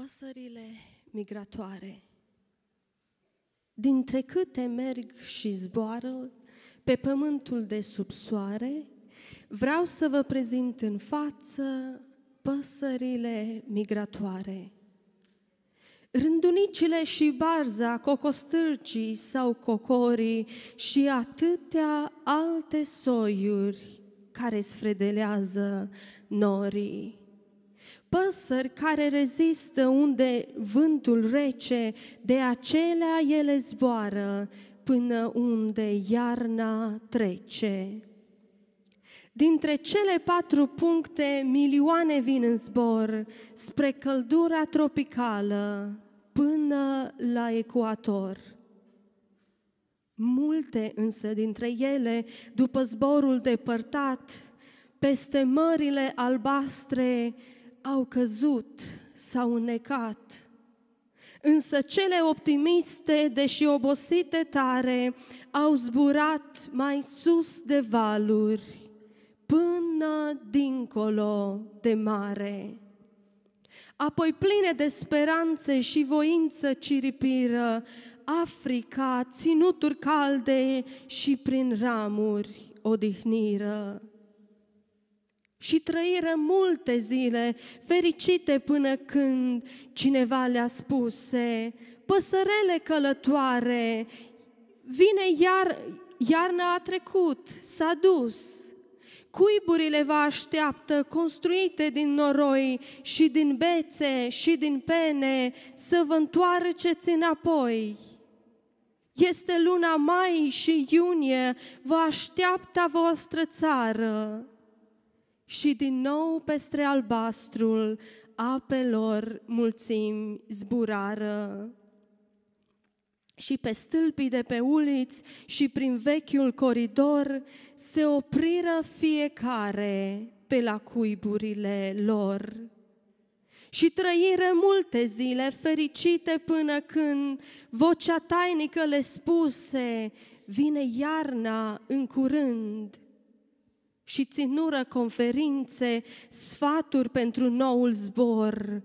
păsările migratoare, dintre câte merg și zboară pe pământul de sub soare, vreau să vă prezint în față păsările migratoare. Rândunicile și barza, cocostârcii sau cocorii și atâtea alte soiuri care sfredelează norii păsări care rezistă unde vântul rece, de acelea ele zboară până unde iarna trece. Dintre cele patru puncte, milioane vin în zbor spre căldura tropicală până la ecuator. Multe însă dintre ele, după zborul depărtat, peste mările albastre, au căzut, s-au înnecat. Însă cele optimiste, deși obosite tare, au zburat mai sus de valuri, până dincolo de mare. Apoi pline de speranțe și voință ciripiră, Africa, ținuturi calde și prin ramuri odihniră și trăiră multe zile fericite până când cineva le-a spuse, păsărele călătoare, vine iar, iarna a trecut, s-a dus. Cuiburile vă așteaptă, construite din noroi și din bețe și din pene, să vă întoarceți înapoi. Este luna mai și iunie, vă așteaptă voastră țară și din nou peste albastrul apelor mulțimi zburară. Și pe stâlpii de pe uliți și prin vechiul coridor se opriră fiecare pe la cuiburile lor. Și trăire multe zile fericite până când vocea tainică le spuse, vine iarna în curând și ținură conferințe, sfaturi pentru noul zbor,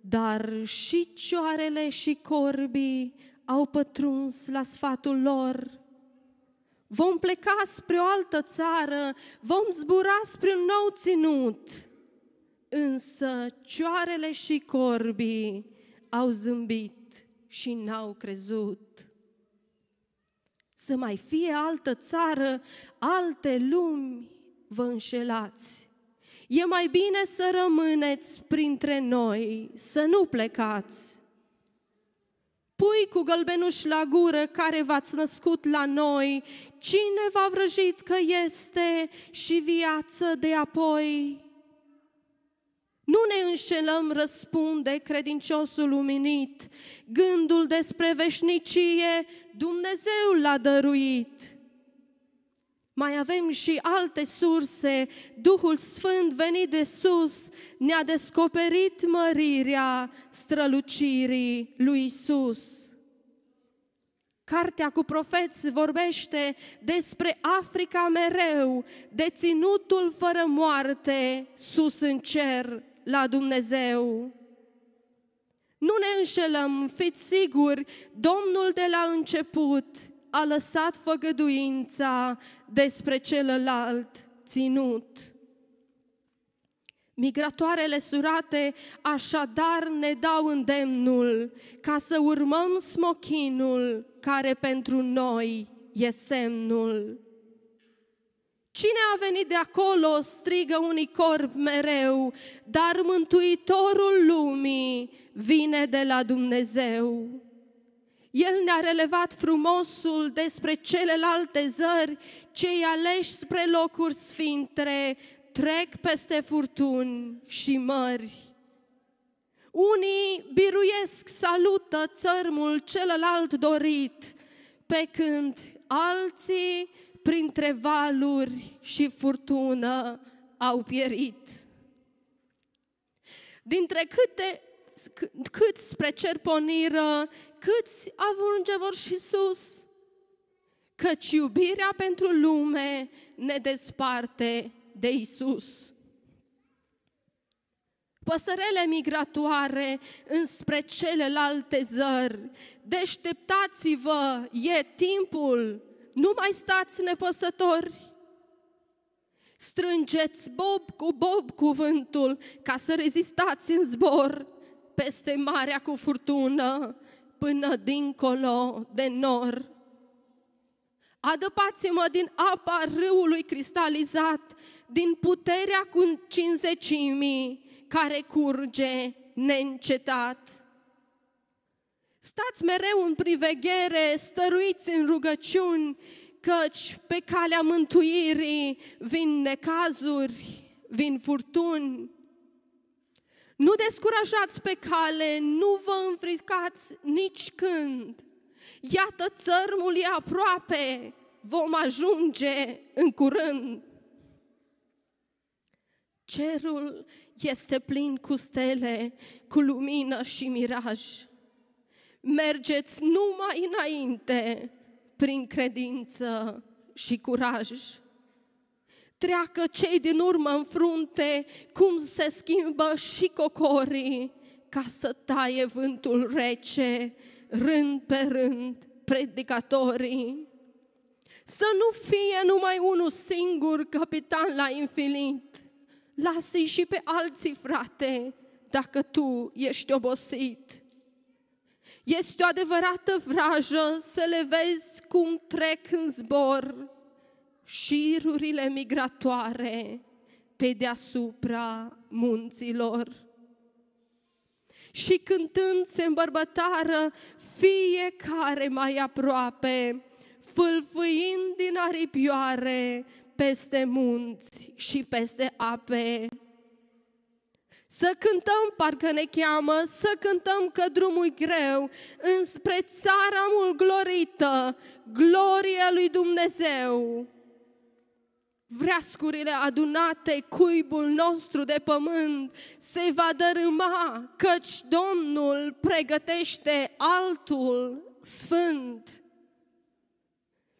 dar și cioarele și corbii au pătruns la sfatul lor. Vom pleca spre o altă țară, vom zbura spre un nou ținut. Însă cioarele și corbii au zâmbit și n-au crezut. Să mai fie altă țară, alte lumi, vă înșelați. E mai bine să rămâneți printre noi, să nu plecați. Pui cu gălbenuș la gură care v-ați născut la noi, cine v-a vrăjit că este și viață de apoi? Nu ne înșelăm, răspunde credinciosul luminit, gândul despre veșnicie Dumnezeu l-a dăruit. Mai avem și alte surse. Duhul Sfânt venit de sus ne-a descoperit mărirea strălucirii lui Isus. Cartea cu profeți vorbește despre Africa mereu, deținutul fără moarte, sus în cer, la Dumnezeu. Nu ne înșelăm, fiți siguri, Domnul de la început a lăsat făgăduința despre celălalt ținut. Migratoarele surate așadar ne dau îndemnul ca să urmăm smochinul care pentru noi e semnul. Cine a venit de acolo, strigă unii corp mereu, dar Mântuitorul lumii vine de la Dumnezeu. El ne-a relevat frumosul despre celelalte zări, cei aleși spre locuri sfinte, trec peste furtuni și mări. Unii biruiesc, salută țărmul celălalt dorit, pe când alții printre valuri și furtună au pierit. Dintre câte câți spre cer poniră, câți avunge vor și sus, căci iubirea pentru lume ne desparte de Isus. Păsărele migratoare înspre celelalte zări, deșteptați-vă, e timpul, nu mai stați nepăsători. Strângeți bob cu bob cuvântul ca să rezistați în zbor peste marea cu furtună până dincolo de nor. Adăpați-mă din apa râului cristalizat, din puterea cu cinzecimii care curge neîncetat. Stați mereu în priveghere, stăruiți în rugăciuni, căci pe calea mântuirii vin necazuri, vin furtuni. Nu descurajați pe cale, nu vă înfricați nici când. Iată, țărmul e aproape, vom ajunge în curând. Cerul este plin cu stele, cu lumină și miraj. Mergeți numai înainte, prin credință și curaj treacă cei din urmă în frunte, cum se schimbă și cocorii, ca să taie vântul rece, rând pe rând, predicatorii. Să nu fie numai unul singur capitan la infinit, lasă-i și pe alții, frate, dacă tu ești obosit. Este o adevărată vrajă să le vezi cum trec în zbor, șirurile migratoare pe deasupra munților. Și cântând se îmbărbătară fiecare mai aproape, fâlfâind din aripioare peste munți și peste ape. Să cântăm, parcă ne cheamă, să cântăm că drumul greu înspre țara mult glorită, gloria lui Dumnezeu vreascurile adunate, cuibul nostru de pământ se va dărâma, căci Domnul pregătește altul sfânt.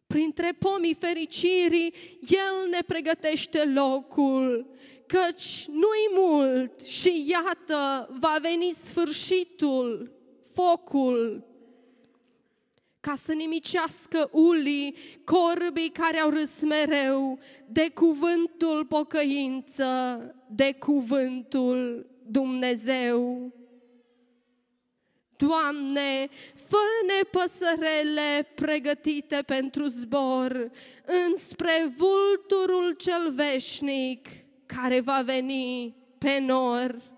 Printre pomii fericirii, El ne pregătește locul, căci nu-i mult și iată va veni sfârșitul, focul, ca să nimicească ulii, corbii care au râs mereu de cuvântul pocăință, de cuvântul Dumnezeu. Doamne, fă-ne păsărele pregătite pentru zbor înspre vulturul cel veșnic care va veni pe nor.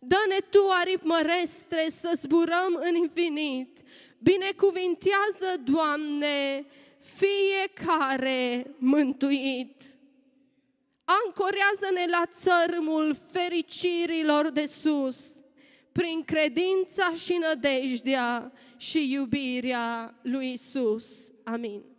Dă-ne Tu aripi mărestre să zburăm în infinit binecuvintează, Doamne, fiecare mântuit. Ancorează-ne la țărmul fericirilor de sus, prin credința și nădejdea și iubirea lui Isus. Amin.